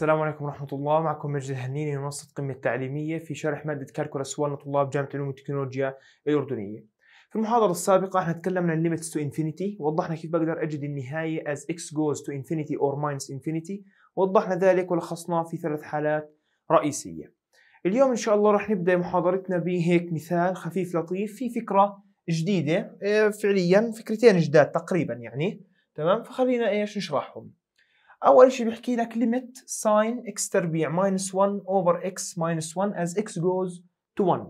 السلام عليكم ورحمة الله معكم مجد الهنيني من منصة قمة التعليمية في شرح مادة كالكولاس 1 لطلاب جامعة العلوم والتكنولوجيا الأردنية. في المحاضرة السابقة احنا تكلمنا عن limits to infinity، وضحنا كيف بقدر أجد النهاية as x goes to infinity or minus infinity، وضحنا ذلك ولخصناه في ثلاث حالات رئيسية. اليوم إن شاء الله راح نبدأ محاضرتنا بهيك مثال خفيف لطيف في فكرة جديدة إيه، فعليا فكرتين جداد تقريبا يعني تمام فخلينا ايش نشرحهم. اول شيء بيحكي لك ليميت ساين اكس تربيع ماينس 1 اوفر اكس ماينس 1 از اكس جوز تو 1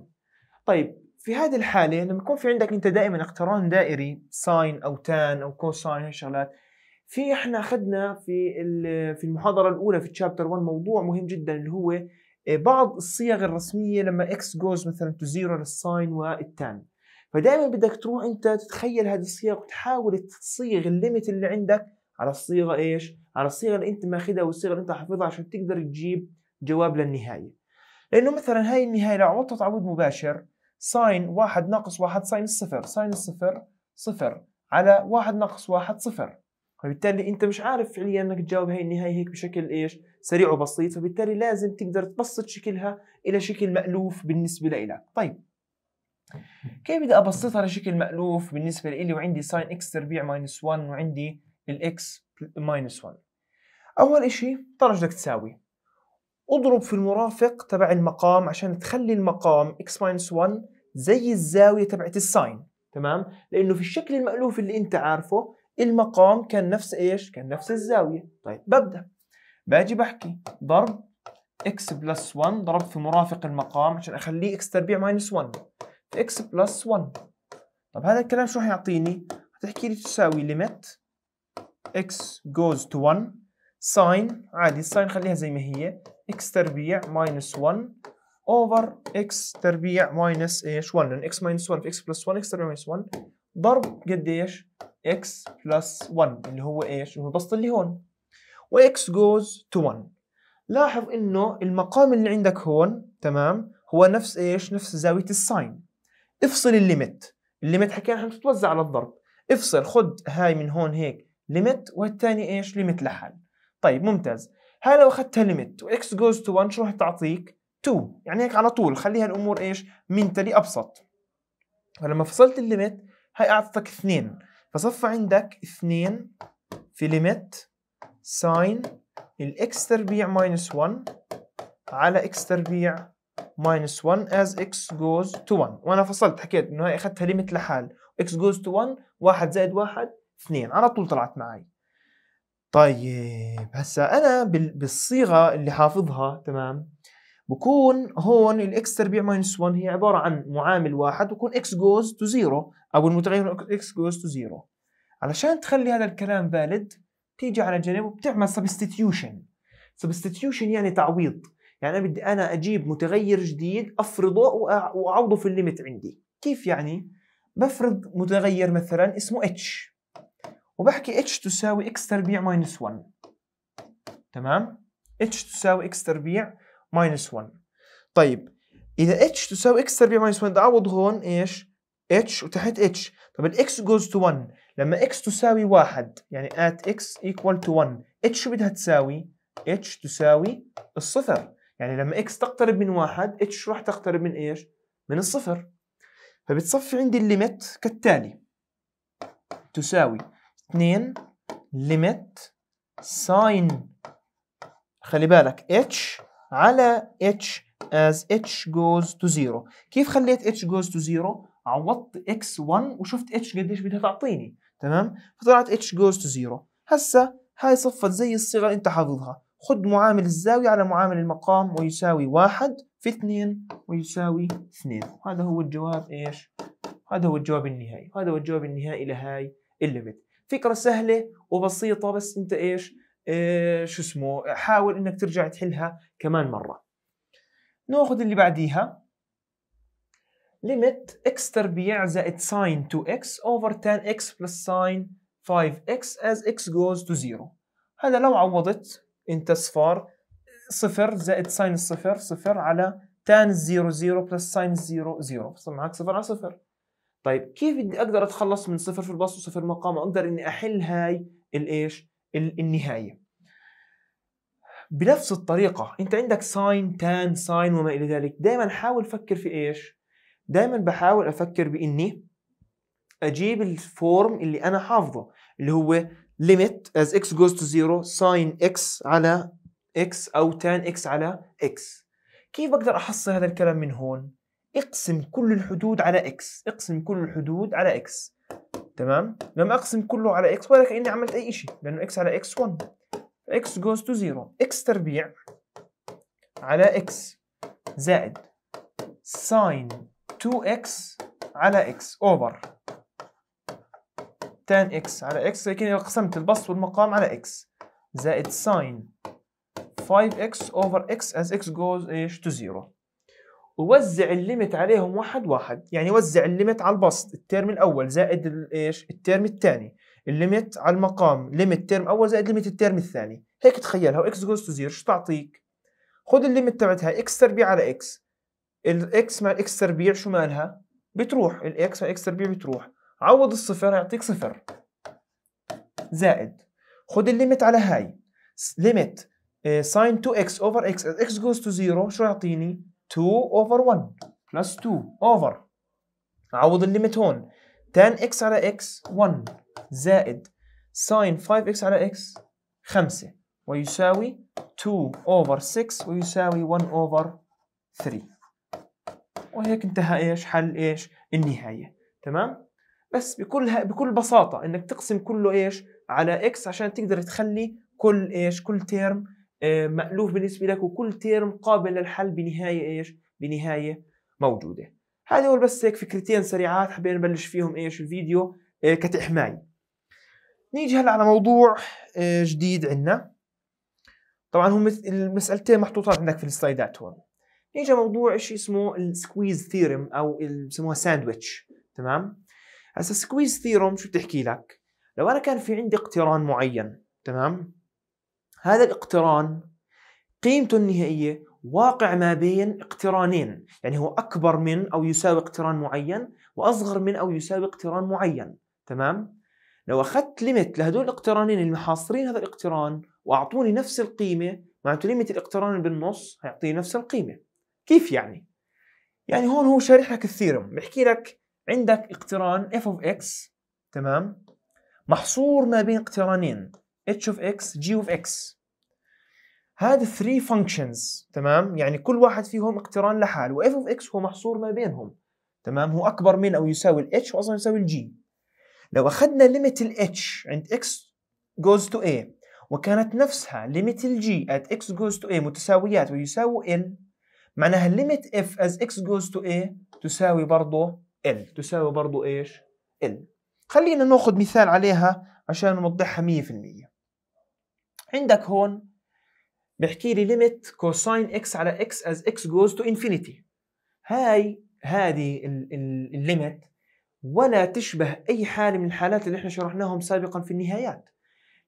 طيب في هذه الحاله لما يكون في عندك انت دائما اقتران دائري ساين او تان او كوساين هالشغلات في احنا اخذنا في في المحاضره الاولى في تشابتر 1 موضوع مهم جدا اللي هو آه، بعض الصيغ الرسميه لما اكس جوز مثلا تو زيرو للساين والتان فدائما بدك تروح انت تتخيل هذه الصيغ وتحاول تصيغ الليمت اللي عندك على الصيغه ايش؟ على الصيغه اللي انت ماخذها والصيغه اللي انت حافظها عشان تقدر تجيب جواب للنهايه لانه مثلا هاي النهايه لو عملتها تعويض مباشر ساين واحد ناقص واحد ساين الصفر ساين الصفر صفر على واحد ناقص واحد صفر فبالتالي انت مش عارف فعليا انك تجاوب هاي النهايه هيك بشكل ايش سريع وبسيط فبالتالي لازم تقدر تبسط شكلها الى شكل مألوف بالنسبه لإلك طيب كيف بدي ابسطها لشكل مألوف بالنسبه لي وعندي ساين اكس تربيع ماينس 1 وعندي الاكس ماينس 1 اول اشي ترى بدك تساوي اضرب في المرافق تبع المقام عشان تخلي المقام x ماينس 1 زي الزاويه تبعت الساين تمام لانه في الشكل المالوف اللي انت عارفه المقام كان نفس ايش كان نفس الزاويه طيب ببدا باجي بحكي ضرب x بلس 1 ضربت في مرافق المقام عشان اخليه x تربيع ماينس 1 في x بلس 1 طب هذا الكلام شو راح يعطيني؟ هتحكي لي تساوي ليميت x goes to 1 ساين عادي الساين خليها زي ما هي x تربيع minus 1 over x تربيع minus ايش 1 لان x minus 1 في x plus 1 x تربيع minus 1 ضرب قديش x plus 1 اللي هو ايش اللي هو البسط اللي هون و x goes to 1 لاحظ انه المقام اللي عندك هون تمام هو نفس ايش نفس زاويه الساين افصل الليمت الليمت حكينا حتتوزع على الضرب افصل خد هاي من هون هيك ليميت والثاني ايش ليميت لحال. طيب ممتاز هاي لو اخذتها ليميت واكس جوز تو 1 شو راح تعطيك 2 يعني هيك على طول خليها الامور ايش منتلي ابسط فلما فصلت الليميت هاي اعطتك 2 فصفى عندك 2 في ليميت ساين الاكس تربيع ماينس 1 على اكس تربيع ماينس 1 از اكس جوز تو 1 وانا فصلت حكيت انه هاي اخذتها ليميت لحال اكس جوز تو 1 1 زائد 1 اثنين على طول طلعت معي طيب هسا انا بالصيغه اللي حافظها تمام بكون هون الاكس تربيع ماينس 1 هي عباره عن معامل واحد بكون اكس جوز تو زيرو او المتغير اكس جوز تو زيرو علشان تخلي هذا الكلام فاليد تيجي على جنب وبتعمل سبستيتيوشن سبستيتيوشن يعني تعويض يعني انا بدي انا اجيب متغير جديد افرضه واعوضه في الليمت عندي كيف يعني بفرض متغير مثلا اسمه اتش وبحكي اتش تساوي اكس تربيع ماينس 1 تمام اتش تساوي اكس تربيع ماينس 1 طيب اذا اتش تساوي اكس تربيع ماينس 1 بدي اعوض هون ايش اتش وتحت اتش طب الاكس جوز تو 1 لما اكس تساوي 1 يعني at x equal to 1 اتش شو بدها تساوي اتش تساوي الصفر يعني لما اكس تقترب من 1 اتش راح تقترب من ايش من الصفر فبتصفي عندي الليمت كالتالي تساوي 2 ليميت ساين خلي بالك اتش على اتش as h goes to 0 كيف خليت h goes to 0 عوضت x1 وشفت h قديش بدها تعطيني تمام فطلعت h goes to 0 هسه هاي صفت زي الصيغه اللي انت حافظها خد معامل الزاويه على معامل المقام ويساوي واحد في اثنين ويساوي اثنين هذا هو الجواب ايش هذا هو الجواب النهائي هذا هو الجواب النهائي لهاي الليمت فكره سهله وبسيطه بس انت ايش اه شو اسمه حاول انك ترجع تحلها كمان مره ناخذ اللي بعديها limit x تربيع زائد sin 2x over tan x plus sin 5x as x goes to 0 هذا لو عوضت انت صفار صفر زائد sin الصفر صفر على tan 0 0 plus sin 0 0 صار معك صفر على صفر طيب كيف بدي اقدر اتخلص من صفر في البسط وصفر مقام واقدر اني احل هاي الايش النهايه بنفس الطريقة انت عندك ساين تان ساين وما الى ذلك دائما حاول فكر في ايش دائما بحاول افكر باني اجيب الفورم اللي انا حافظه اللي هو limit as x goes to 0 sin x على x او tan x على x كيف بقدر احصل هذا الكلام من هون اقسم كل الحدود على اكس اقسم كل الحدود على اكس تمام لما اقسم كله على اكس ولا كاني عملت اي شيء لانه اكس على اكس 1 اكس جوز تو 0 اكس تربيع على اكس زائد ساين 2x على x اوفر تان x على x لكن قسمت البسط والمقام على x زائد ساين 5x اوفر x as x goes ايش to 0 ووزع الليمت عليهم واحد واحد يعني وزع الليمت على البسط الترم الاول زائد ايش الترم الثاني الليمت على المقام ليمت ترم اول زائد ليمت الترم الثاني هيك تخيلها واكس جوز تو زيرو شو تعطيك خذ الليمت تبعتها اكس تربيع على اكس الاكس مع الاكس تربيع شو مالها بتروح الاكس مع الاكس تربيع بتروح عوض الصفر يعطيك صفر زائد خذ الليمت على هاي ليمت ساين 2 اكس اوفر اكس اكس جوز تو زيرو شو يعطيني 2 over 1 بلس 2 over عوض الليمت هون tan x على x 1 زائد ساين 5 x على x 5 ويساوي 2 over 6 ويساوي 1 over 3 وهيك انتهى ايش حل ايش النهايه تمام بس بكل بكل بساطه انك تقسم كله ايش على x عشان تقدر تخلي كل ايش كل تيرم آه، مألوف بالنسبة لك وكل تيرم قابل للحل بنهاية إيش؟ بنهاية موجودة هذا هو بس هيك فكرتين سريعات حبينا نبلش فيهم إيش الفيديو آه، كتحماية نيجي هلا على موضوع آه، جديد عندنا طبعا هم المسألتين محطوطات عندك في السلايدات هون نيجي موضوع شيء اسمه السكويز ثيرم او بسموها ساندويتش تمام هسا السكويز ثيرم شو بتحكي لك لو انا كان في عندي اقتران معين تمام هذا الاقتران قيمته النهائية واقع ما بين اقترانين يعني هو أكبر من أو يساوي اقتران معين وأصغر من أو يساوي اقتران معين تمام؟ لو أخذت ليميت لهدول الاقترانين المحاصرين هذا الاقتران وأعطوني نفس القيمة معناته ليميت الاقتران اللي بالنص هيعطيني نفس القيمة كيف يعني؟ يعني هون هو شارح لك الثيرم بحكي لك عندك اقتران f of x تمام؟ محصور ما بين اقترانين اتش اوف اكس جي اوف اكس هذا 3 فانكشنز تمام يعني كل واحد فيهم اقتران لحال واف اوف اكس هو محصور ما بينهم تمام هو اكبر من او يساوي الاتش واصلا يساوي الجي لو اخذنا ليميت الاتش عند اكس goes to a وكانت نفسها ليميت الجي at x goes to a متساويات ويساوي ال معناها ليميت f as x goes to a تساوي برضه ال تساوي برضه ايش؟ ال خلينا ناخذ مثال عليها عشان نوضحها 100% عندك هون بحكي لي ليميت كوساين اكس على اكس از اكس جوز تو انفينيتي هاي هذه الليميت ولا تشبه اي حاله من الحالات اللي احنا شرحناهم سابقا في النهايات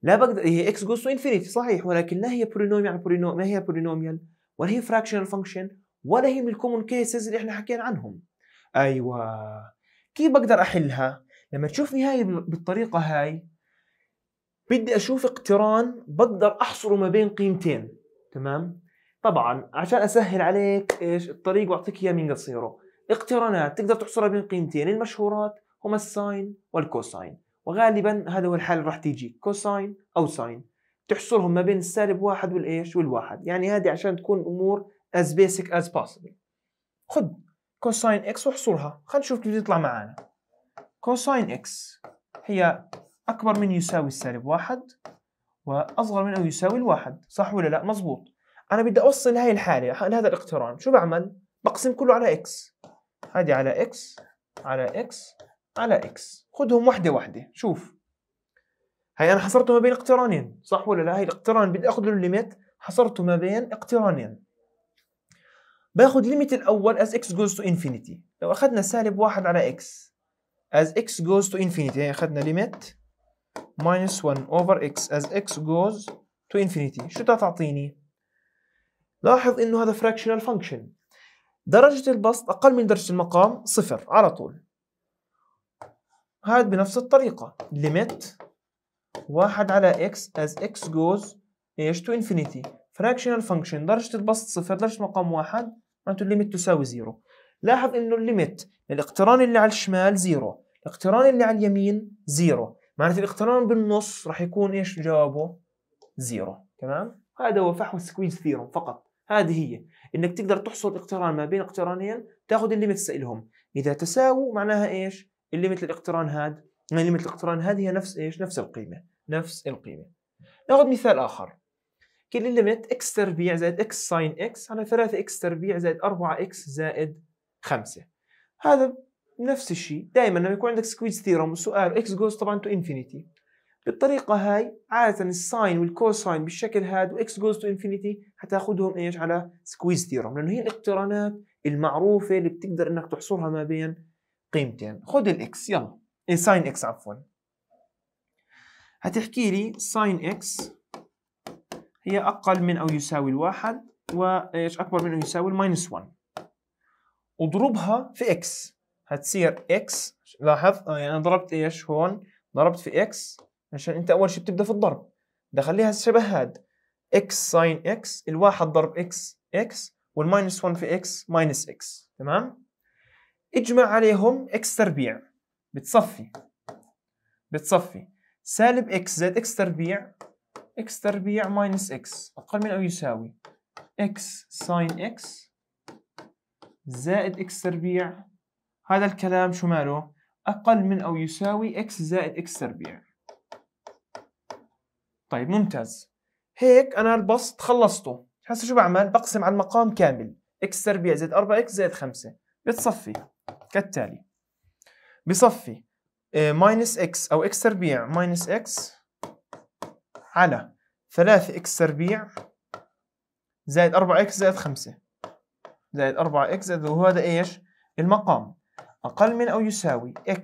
لا بقدر هي اكس جوز تو انفينيتي صحيح ولكن لا هي يعني بولينو... ما هي بولينوميال ولا هي فراكشنال فانكشن ولا هي من الكومون كيسز اللي احنا حكينا عنهم ايوه كيف بقدر احلها لما تشوفني هاي بالطريقه هاي بدي اشوف اقتران بقدر احصره ما بين قيمتين تمام طبعا عشان اسهل عليك ايش الطريق واعطيك اياه من قصيره اقترانات تقدر تحصرها بين قيمتين المشهورات هما الساين والكوساين وغالبا هذا هو اللي راح تيجي كوساين او ساين تحصرهم ما بين السالب واحد والايش والواحد يعني هذه عشان تكون الامور as basic as possible خذ كوساين اكس واحصرها خلينا نشوف كيف بتطلع معانا كوساين اكس هي أكبر من يساوي السالب واحد وأصغر من أو يساوي الواحد صح ولا لا مزبوط أنا بدي أوصل هاي الحالة لهذا الاقتران شو بعمل بقسم كله على إكس هذه على إكس على إكس على إكس خدهم وحدة وحدة شوف هي أنا حصرته ما بين اقترانين صح ولا لا هي الاقتران بدي أخذ له الليميت حصرته ما بين اقترانين باخذ ليميت الأول as x goes to infinity لو أخذنا سالب واحد على x as x goes to infinity يعني أخذنا ليميت minus 1 over x as x goes to infinity شو تعطيني؟ لاحظ انه هذا fractional function درجة البسط أقل من درجة المقام صفر على طول هاد بنفس الطريقة limit 1 على x as x goes ايش to infinity fractional function درجة البسط صفر درجة مقام واحد معناته limit تساوي زيرو لاحظ انه الليمت الاقتران اللي على الشمال زيرو الاقتران اللي على اليمين زيرو معناته الاقتران بالنص راح يكون ايش جوابه؟ زيرو تمام؟ هذا هو فحوى سكويز ثيرم فقط هذه هي انك تقدر تحصل اقتران ما بين اقترانين تاخذ الليمتس لهم اذا تساووا معناها ايش؟ الليمت يعني الاقتران هذا يعني الاقتران هذه هي نفس ايش؟ نفس القيمه نفس القيمه ناخذ مثال اخر كل الليمت اكس تربيع زائد اكس ساين اكس على 3 اكس تربيع زائد 4 اكس زائد 5 هذا نفس الشيء دائما لما يكون عندك سكويز ثيرم وسؤال اكس جوز طبعا تو انفينيتي بالطريقة هاي عادة الساين والكوساين بالشكل هذا واكس جوز تو انفينيتي حتاخذهم ايش على سكويز ثيرم لانه هي الاقترانات المعروفة اللي بتقدر انك تحصرها ما بين قيمتين خذ الاكس يلا إيه ساين اكس عفوا هتحكي لي ساين اكس هي اقل من او يساوي الواحد وايش اكبر من او يساوي الماينس 1 واضربها في اكس هتصير اكس لاحظ آه، يعني ضربت ايش هون ضربت في اكس عشان انت اول شيء بتبدا في الضرب بدي اخليها شبه هاد اكس ساين اكس الواحد ضرب اكس اكس والماينس 1 في اكس ماينس اكس تمام اجمع عليهم اكس تربيع بتصفي بتصفي سالب اكس زائد اكس تربيع اكس تربيع ماينس اكس اقل من او يساوي اكس ساين اكس زائد اكس تربيع هذا الكلام شو ماله؟ أقل من أو يساوي إكس زائد إكس تربيع طيب ممتاز هيك أنا البسط خلصته هسا شو بعمل؟ بقسم على المقام كامل إكس تربيع زائد 4 إكس زائد 5 بتصفي كالتالي بصفي ماينس آه، إكس أو إكس تربيع ماينس إكس على 3 إكس تربيع زائد 4 إكس زائد 5 زائد 4 إكس زائد وهذا إيش؟ المقام أقل من أو يساوي x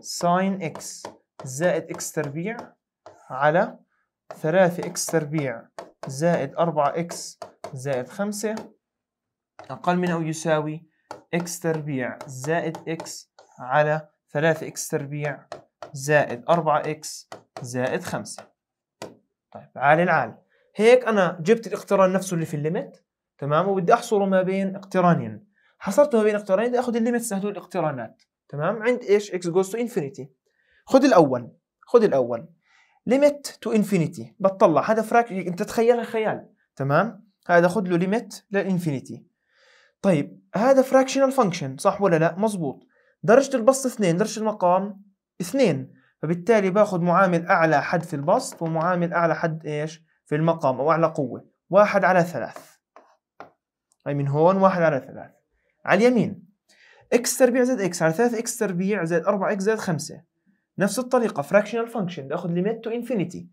ساين x زائد x تربيع على 3x تربيع زائد 4x زائد 5 أقل من أو يساوي x تربيع زائد x على 3x تربيع زائد 4x زائد 5 طيب عالي العالي هيك أنا جبت الاقتران نفسه اللي في الليمت تمام وبدي أحصره ما بين اقترانين ما بين اقترانين بدي اخذ الليمتس لهدول الاقترانات تمام عند ايش اكس جوز تو انفينيتي خذ الاول خذ الاول ليميت تو انفينيتي بتطلع هذا فراك انت تخيلها خيال تمام هذا خذ له ليميت للانفينيتي طيب هذا فراكشنال فانكشن صح ولا لا مضبوط درجة البسط 2 درجة المقام 2 فبالتالي باخذ معامل اعلى حد في البسط ومعامل اعلى حد ايش في المقام او اعلى قوة واحد على ثلاث هاي من هون واحد على ثلاث على اليمين اكس تربيع زائد اكس على 3 اكس تربيع زائد 4 اكس زائد 5 نفس الطريقه فراكشنال فانكشن باخذ ليميت تو انفينيتي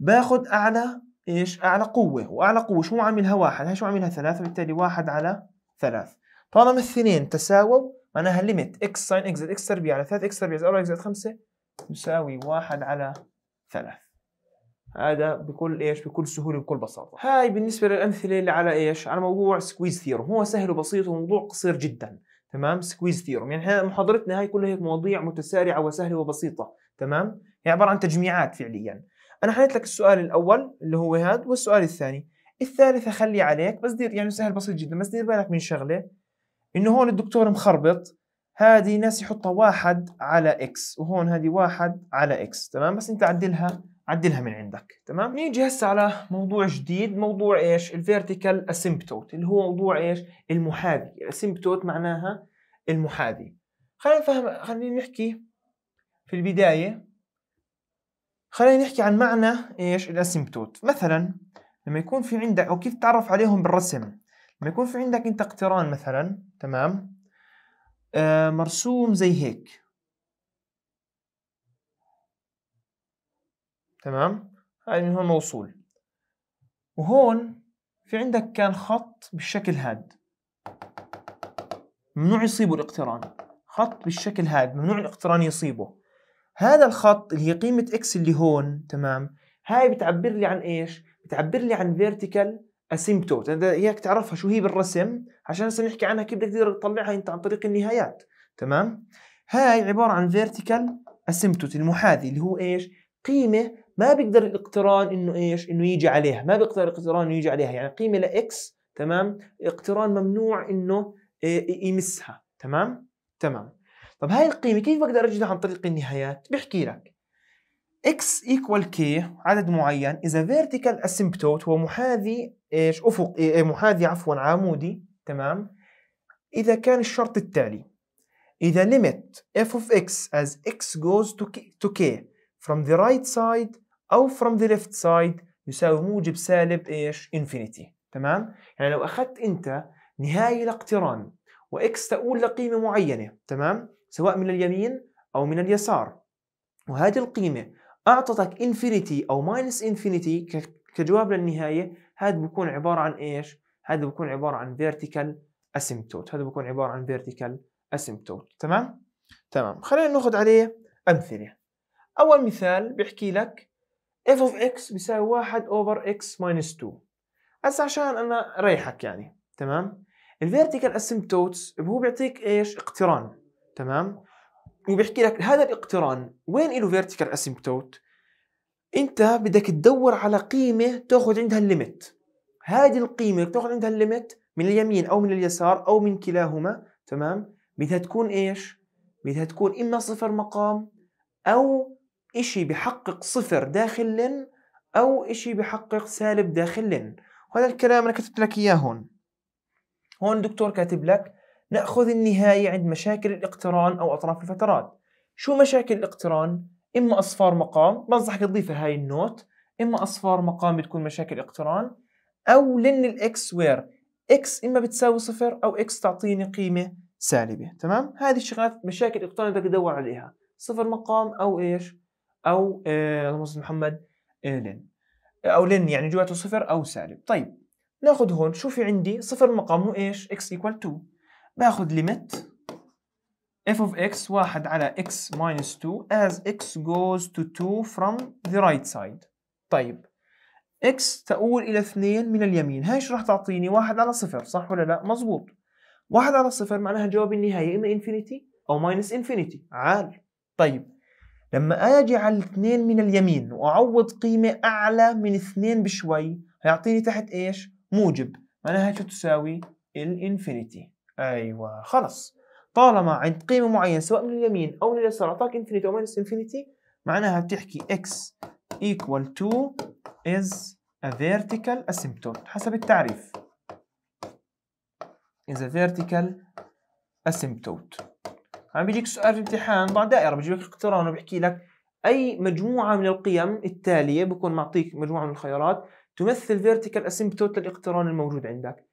باخذ اعلى ايش اعلى قوه واعلى قوه شو عاملها واحد هاي شو عاملها ثلاثة وبالتالي واحد على ثلاث طالما الاثنين تساووا معناها الليميت اكس ساين اكس زائد اكس تربيع على 3 اكس تربيع زائد 4 اكس زائد 5 يساوي واحد على ثلاث هذا بكل ايش بكل سهوله بكل بساطه هاي بالنسبه للامثله اللي على ايش على موضوع سكويز ثيرم هو سهل وبسيط وموضوع قصير جدا تمام سكويز ثيرم يعني احنا محاضرتنا هاي كلها هيك مواضيع متسارعه وسهله وبسيطه تمام هي عباره عن تجميعات فعليا انا حليت لك السؤال الاول اللي هو هذا والسؤال الثاني الثالث اخلي عليك بس دير يعني سهل بسيط جدا بس دير بالك من شغله انه هون الدكتور مخربط هذه ناس يحطها واحد على اكس وهون هذه واحد على اكس تمام بس انت عدلها عدلها من عندك تمام نيجي هسه على موضوع جديد موضوع ايش الفيرتيكال اسيمبتوت اللي هو موضوع ايش المحاذي الاسيمبتوت معناها المحاذي خلينا نفهم خلينا نحكي في البدايه خلينا نحكي عن معنى ايش الاسيمبتوت مثلا لما يكون في عندك او كيف تعرف عليهم بالرسم لما يكون في عندك انت اقتران مثلا تمام آه مرسوم زي هيك تمام هاي من هون موصول وهون في عندك كان خط بالشكل هاد ممنوع يصيبه الاقتران خط بالشكل هاد ممنوع الاقتران يصيبه هذا الخط اللي هي قيمة اكس اللي هون تمام هاي بتعبر لي عن ايش؟ بتعبر لي عن vertical asymptote انا اياك تعرفها شو هي بالرسم عشان هسه نحكي عنها كيف بدك تقدر تطلعها انت عن طريق النهايات تمام هاي عبارة عن فيرتيكال asymptote المحاذي اللي هو ايش؟ قيمة ما بيقدر الاقتران انه ايش انه يجي عليها ما بيقدر الاقتران انه يجي عليها يعني قيمه لاكس تمام اقتران ممنوع انه آه، يمسها تمام تمام طب هاي القيمه كيف بقدر اجدها عن طريق النهايات بحكي لك x equal k عدد معين اذا vertical asymptote هو محاذي ايش افق إيه, إيه، محاذي عفوا عمودي تمام اذا كان الشرط التالي إذا limit f of x as x goes to k from the right side أو from the left side يساوي موجب سالب إيش؟ infinity تمام؟ يعني لو أخذت أنت نهاية الاقتران وإكس تؤول لقيمة معينة تمام؟ سواء من اليمين أو من اليسار وهذه القيمة أعطتك infinity أو minus infinity كجواب للنهاية هذا بكون عبارة عن إيش؟ هذا بكون عبارة عن vertical asymptote هذا بكون عبارة عن vertical asymptote تمام؟ تمام خلينا ناخذ عليه أمثلة أول مثال بيحكي لك اف اوف x بيساوي 1 اوفر x ماينس 2 هسه عشان انا ريحك يعني تمام الفيرتيكال اسيمتوتس هو بيعطيك ايش اقتران تمام وبيحكي لك هذا الاقتران وين له فيرتيكال اسيمتوت انت بدك تدور على قيمه تاخذ عندها الليمت هذه القيمه اللي تاخذ عندها الليمت من اليمين او من اليسار او من كلاهما تمام بدها تكون ايش بدها تكون اما صفر مقام او إشي بحقق صفر داخل لن أو إشي بحقق سالب داخل لن وهذا الكلام أنا كتبت لك إياه هون هون دكتور كاتب لك نأخذ النهاية عند مشاكل الاقتران أو أطراف الفترات شو مشاكل الاقتران؟ إما أصفار مقام بنصحك تضيفها هاي النوت إما أصفار مقام بتكون مشاكل اقتران أو لن الإكس وير إكس إما بتساوي صفر أو إكس تعطيني قيمة سالبة تمام؟ هذه الشغلات مشاكل اقتران بدك تدور عليها صفر مقام أو إيش؟ او آه، اللهم صل محمد آه، لن او لن يعني جواته صفر او سالب طيب ناخذ هون شو في عندي صفر مقامه ايش اكس ايكوال 2 باخذ ليميت f of x واحد على x minus 2 as x goes to 2 from the right side طيب x تؤول إلى 2 من اليمين ايش راح تعطيني واحد على صفر صح ولا لا مزبوط واحد على صفر معناها جواب النهاية إما انفينيتي أو ماينس انفينيتي عال طيب لما اجي على الاثنين من اليمين واعوض قيمه اعلى من اثنين بشوي هيعطيني تحت ايش؟ موجب معناها شو تساوي؟ الانفينيتي ايوه خلص طالما عند قيمه معينه سواء من اليمين او من اليسار اعطاك انفينيتي او ماينس انفينيتي معناها بتحكي x equal to is a vertical asymptote حسب التعريف is a vertical asymptote عم بيجيك سؤال في امتحان ضع دائره بيجيب لك اقتران وبحكي لك اي مجموعه من القيم التاليه بكون معطيك مجموعه من الخيارات تمثل فيرتيكال اسيمبتوت للاقتران الموجود عندك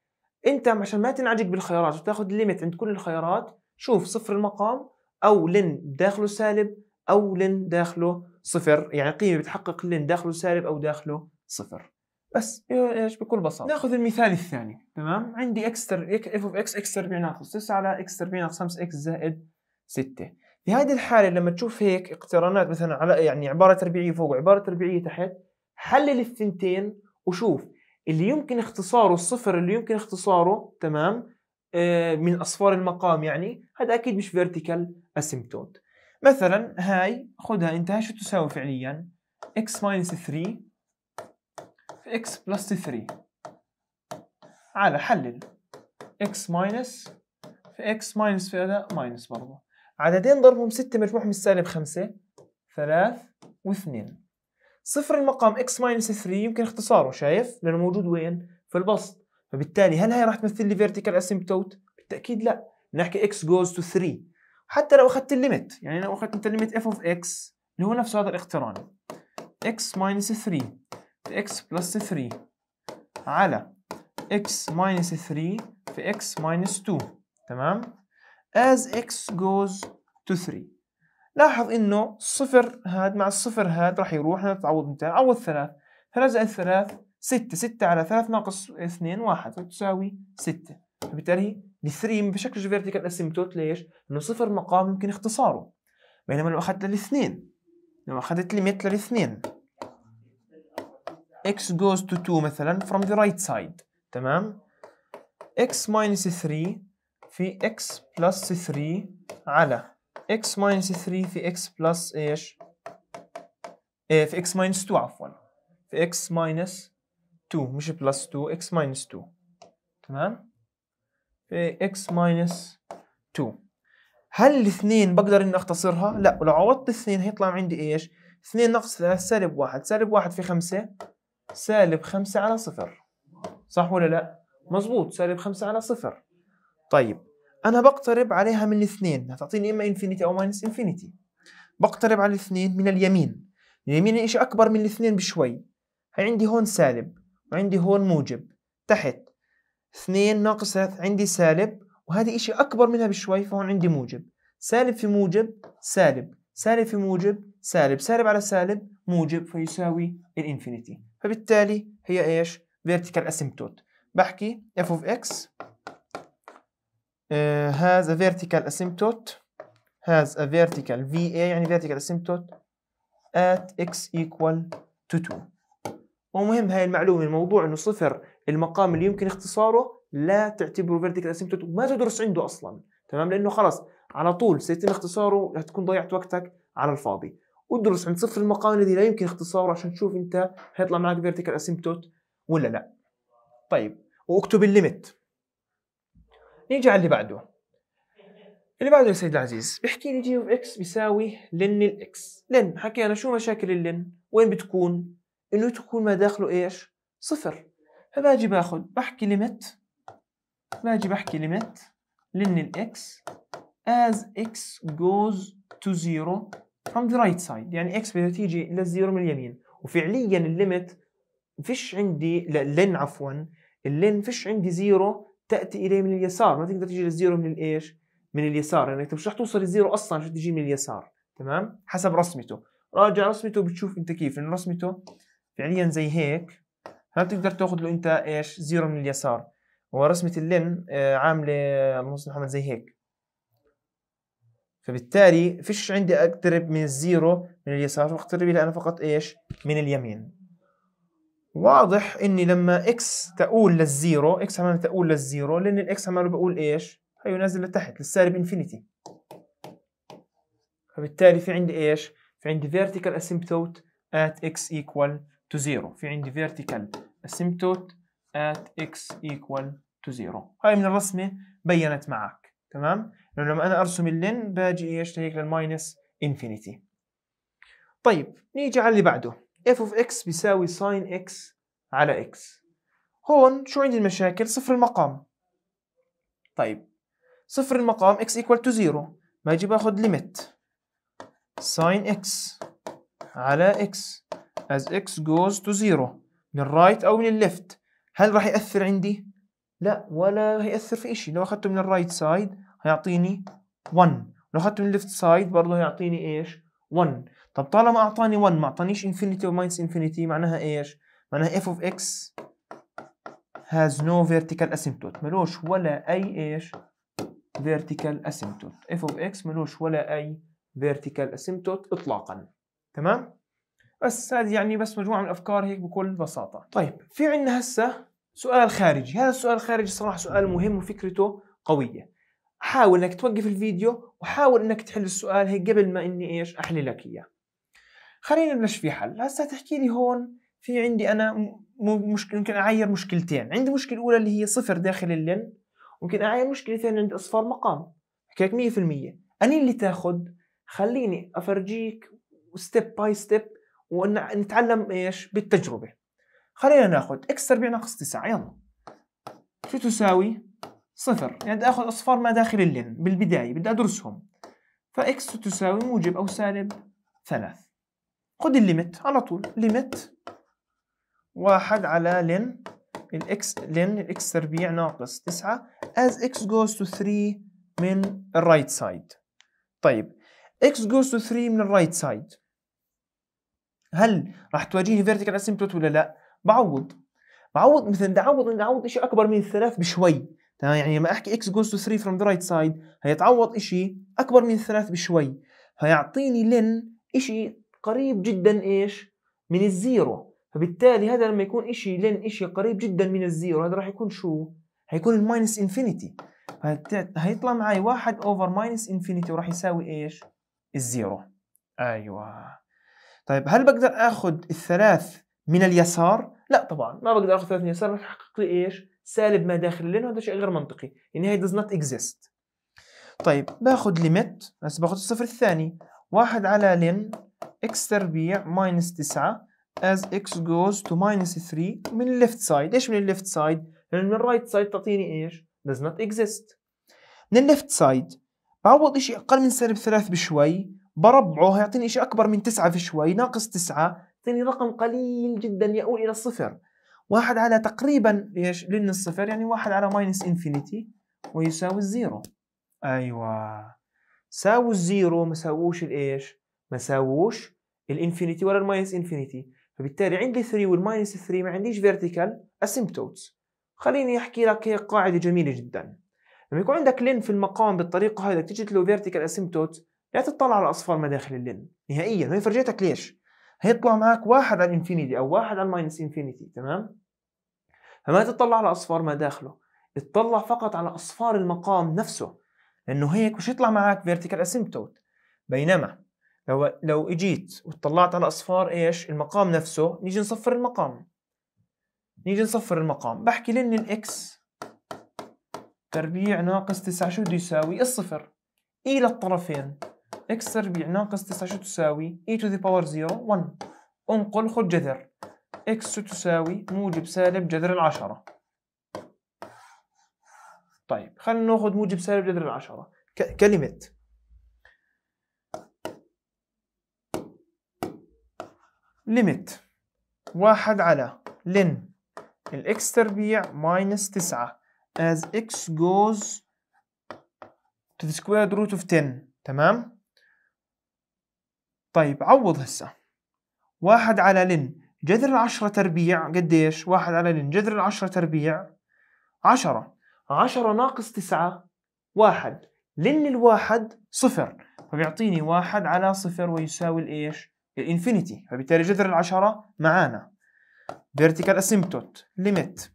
انت عشان ما تنعجق بالخيارات وتاخذ ليميت عند كل الخيارات شوف صفر المقام او لن داخله سالب او لن داخله صفر يعني قيمه بتحقق لن داخله سالب او داخله صفر بس ايش بكل بساطه ناخذ المثال الثاني تمام عندي اكس اف اوف اكس اكس تربيع ناقص 9 على اكس تربيع ناقص 5 اكس زائد 6 في هذه الحالة لما تشوف هيك اقترانات مثلا على يعني عبارة تربيعية فوق وعبارة تربيعية تحت حلل الثنتين وشوف اللي يمكن اختصاره الصفر اللي يمكن اختصاره تمام آه من أصفار المقام يعني هذا أكيد مش فيرتيكال اسيمتوت مثلا هاي خذها انت هاي شو تساوي فعليا x ماينس 3 في x بلس 3 على حلل x ماينس في x ماينس في هذا ماينس برضه عددين ضربهم 6 مرفوع من السالب 5 3 و2 صفر المقام x ماينس 3 يمكن اختصاره شايف لانه موجود وين في البسط فبالتالي هل هي راح تمثل لي فيرتيكال اسيمبتوت بالتاكيد لا نحكي x goes to 3 حتى لو اخذت الليمت يعني لو اخذت انت الليمت f of x اللي هو نفسه هذا الاقتران x ماينس 3 في x بلس 3 على x ماينس 3 في x ماينس 2 تمام as x goes to 3 لاحظ انه الصفر هاد مع الصفر هاد راح يروح نتعوض متى عوض ثلاث ثلاثة زائد ثلاث ستة ستة على ثلاث ناقص اثنين واحد تساوي ستة فبالتالي 3 ما بشكلش فيرتيكال اسيمتوت ليش؟ لأنه صفر مقام يمكن اختصاره بينما لو أخذت للاثنين لو أخذت ليميت للاثنين x goes to 2 مثلا from the right side تمام؟ x minus 3 في x بلس 3 على x ماينس 3 في x بلس ايش؟ إيه في x ماينس 2 عفوا في x ماينس 2 مش بلس 2 x ماينس 2 تمام؟ في x ماينس 2 هل الاثنين بقدر اني اختصرها؟ لا ولو عوضت الاثنين هيطلع عندي ايش؟ 2 ناقص 3 سالب 1 سالب 1 في 5 سالب 5 على صفر صح ولا لا؟ مظبوط سالب 5 على صفر طيب انا بقترب عليها من الاثنين هتعطيني اما انفينيتي او ماينس انفينيتي بقترب على الاثنين من اليمين اليمين شيء اكبر من الاثنين بشوي هي عندي هون سالب وعندي هون موجب تحت اثنين ناقص ثلاث عندي سالب وهذه إشي أكبر منها بشوي فهون عندي موجب سالب في موجب سالب سالب في موجب سالب سالب على سالب موجب فيساوي الانفينيتي فبالتالي هي إيش vertical asymptote بحكي f of x uh, has a vertical asymptote has a vertical VA يعني vertical asymptote at x equal to 2 ومهم هاي المعلومة الموضوع انه صفر المقام اللي يمكن اختصاره لا تعتبره vertical asymptote وما تدرس عنده اصلا تمام لانه خلص على طول سيتم اختصاره هتكون ضيعت وقتك على الفاضي ادرس عند صفر المقام الذي لا يمكن اختصاره عشان تشوف انت هيطلع معك vertical asymptote ولا لا طيب واكتب الليمت نيجي على اللي بعده اللي بعده يا سيد العزيز بيحكي لي جي اوف اكس بيساوي لن الاكس لن حكينا شو مشاكل اللن وين بتكون انه تكون ما داخله ايش صفر فباجي باخذ بحكي ليمت باجي بحكي ليمت لن الاكس as x goes to zero from the right side يعني x بدها تيجي للزيرو من اليمين وفعليا الليمت فيش عندي لن عفوا اللن فيش عندي زيرو تاتي اليه من اليسار ما تقدر تيجي للزيرو من الايش من اليسار لانك يعني انت مش رح توصل للزيرو اصلا عشان تجي من اليسار تمام حسب رسمته راجع رسمته بتشوف انت كيف لانه رسمته فعليا زي هيك فما تقدر تاخذ له انت ايش زيرو من اليسار ورسمه اللين آه، عامله اللهم محمد زي هيك فبالتالي فيش عندي اقترب من الزيرو من اليسار فاقترب لي انا فقط ايش من اليمين واضح اني لما اكس تقول للزيرو اكس عمالة تقول للزيرو لان الاكس عماله بقول ايش؟ هي نازل لتحت للسالب انفينيتي فبالتالي في عندي ايش؟ في عندي vertical asymptote at x equal to zero في عندي vertical asymptote at x equal to zero هاي من الرسمة بينت معك تمام؟ لأنه لما أنا أرسم اللين باجي ايش؟ هيك للماينس انفينيتي طيب نيجي على اللي بعده اف اوف اكس بيساوي ساين اكس على اكس هون شو عندي المشاكل صفر المقام طيب صفر المقام اكس ايكوال تو زيرو يجي باخذ ليميت ساين اكس على اكس as x goes to zero من الرايت او من الليفت هل راح ياثر عندي لا ولا راح ياثر في شيء لو اخذته من الرايت سايد هيعطيني 1 لو اخذته من الليفت سايد برضه هيعطيني ايش 1 طب طالما اعطاني 1 ما اعطانيش انفينيتي وماينس انفينيتي معناها ايش؟ معناها اف اوف اكس هاز نو فيرتيكال اسيمتوت ملوش ولا اي ايش؟ فيرتيكال اسيمتوت اف اوف اكس ملوش ولا اي فيرتيكال اسيمتوت اطلاقا تمام؟ بس هذه يعني بس مجموعه من الافكار هيك بكل بساطه طيب في عندنا هسه سؤال خارجي هذا السؤال الخارجي صراحه سؤال مهم وفكرته قويه حاول انك توقف الفيديو وحاول انك تحل السؤال هيك قبل ما اني ايش احلل لك اياه خلينا نبلش في حل هسا تحكي لي هون في عندي انا مشكله ممكن اعاير مشكلتين عندي مشكله اولى اللي هي صفر داخل اللن ممكن اعاير مشكله ثانيه عند اصفار مقام حكيك 100% اني اللي تاخذ خليني افرجيك ستيب باي ستيب ونتعلم ايش بالتجربه خلينا ناخذ اكس تربيع ناقص 9 يلا شو تساوي صفر يعني بدي اخذ اصفار ما داخل اللن بالبدايه بدي ادرسهم فاكس تساوي موجب او سالب ثلاث خد الليمت على طول ليمت واحد على لين الاكس لين الاكس تربيع ناقص تسعة as x goes to 3 من الرايت سايد طيب x goes to 3 من الرايت سايد هل راح تواجهني فيرتيكال asymptote ولا لا؟ بعوض بعوض مثلا بدي اعوض بدي اعوض شيء اكبر من الثلاث بشوي تمام يعني لما احكي x goes to 3 from the right side هيتعوض شيء اكبر من الثلاث بشوي فيعطيني لين شيء قريب جدا ايش من الزيرو فبالتالي هذا لما يكون إشي لين إشي قريب جدا من الزيرو هذا راح يكون شو هيكون الماينس انفينيتي هيطلع معي واحد اوفر ماينس انفينيتي وراح يساوي ايش الزيرو ايوه طيب هل بقدر اخذ الثلاث من اليسار لا طبعا ما بقدر اخذ ثلاث من اليسار راح يحقق لي ايش سالب ما داخل لانه هذا شيء غير منطقي يعني هي does not exist طيب باخذ ليميت بس باخذ الصفر الثاني واحد على لين x تربيع ماينس 9 as x goes to minus 3 من left side ايش من left side؟ لان من right side تعطيني ايش does not exist من left side بعوض شيء اقل من سالب 3 بشوي بربعه هيعطيني شيء اكبر من 9 بشوي ناقص 9 يعطيني رقم قليل جدا يؤول الى الصفر واحد على تقريبا ايش لن الصفر يعني واحد على ماينس انفينيتي ويساوي الزيرو ايوه ساووا الزيرو ما ساووش الايش ما ساووش الانفينيتي ولا الماينس انفينيتي فبالتالي عندي 3 والماينس 3 ما عنديش فيرتيكال اسيمبتوتس خليني احكي لك هيك قاعده جميله جدا لما يكون عندك لين في المقام بالطريقه هاي تيجي له فيرتيكال اسيمبتوت لا تطلع على اصفار مداخل اللين نهائيا ما فرجيتك ليش هيطلع معك واحد على الانفينيتي او واحد على الماينس انفينيتي تمام فما تطلع على اصفار مداخله اطلع فقط على اصفار المقام نفسه لانه هيك مش يطلع معك فيرتيكال اسيمبتوت بينما لو لو اجيت وطلعت على اصفار ايش المقام نفسه نيجي نصفر المقام نيجي نصفر المقام بحكي لي الاكس تربيع ناقص 9 شو بده يساوي الصفر اي e للطرفين اكس تربيع ناقص 9 شو تساوي اي تو ذا باور 0 1 انقل خذ جذر اكس شو تساوي موجب سالب جذر العشرة طيب خلينا ناخذ موجب سالب جذر العشرة كلمة ليميت واحد على لن الإكس تربيع ماينس تسعة as x goes to the square root of 10 تمام طيب عوض هسه واحد على لن جذر العشرة تربيع قديش واحد على لن جذر العشرة تربيع عشرة عشرة ناقص تسعة واحد لن الواحد صفر فبيعطيني واحد على صفر ويساوي الإيش الانفينيتي فبالتالي جذر العشرة معانا فيرتيكال اسيمبتوت ليميت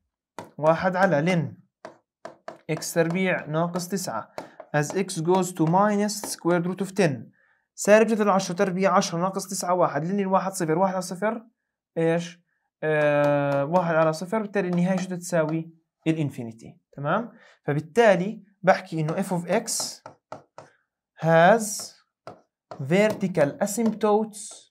واحد على لين اكس تربيع ناقص تسعة as x goes to minus square root of 10 سالب جذر العشرة تربيع عشرة ناقص تسعة واحد لين الواحد صفر واحد على صفر ايش؟ آه واحد على صفر بالتالي النهاية شو تساوي؟ الانفينيتي تمام؟ فبالتالي بحكي انه f of x has vertical asymptotes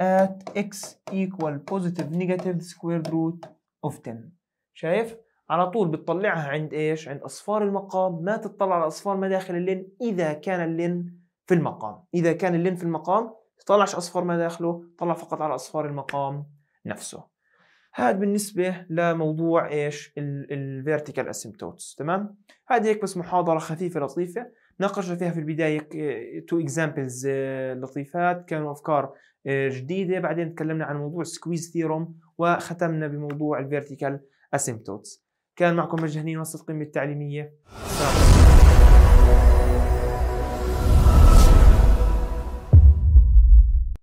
at x equal positive negative square root of 10 شايف؟ على طول بتطلعها عند ايش؟ عند اصفار المقام ما تطلع على اصفار مداخل اللين اذا كان اللين في المقام إذا كان اللين في المقام تطلعش أصفار ما داخله طلع فقط على أصفار المقام نفسه هذا بالنسبة لموضوع إيش الفيرتيكال اسيمتوتس تمام هذه هيك بس محاضرة خفيفة لطيفة ناقشنا فيها في البداية تو اكزامبلز آه، لطيفات كانوا أفكار آه، جديده بعدين تكلمنا عن موضوع سكويز ثيروم وختمنا بموضوع الفيرتيكال اسيمبتوتس كان معكم مجهنين وسط القمه التعليميه سلام.